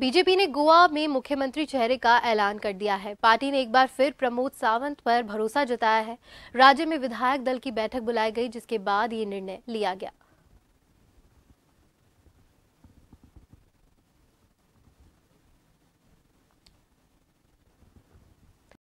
BJP ने गोवा में मुख्यमंत्री चेहरे का ऐलान कर दिया है पार्टी ने एक बार फिर प्रमोद सावंत पर भरोसा जताया है राज्य में विधायक दल की बैठक बुलाई गई जिसके बाद ये निर्णय लिया गया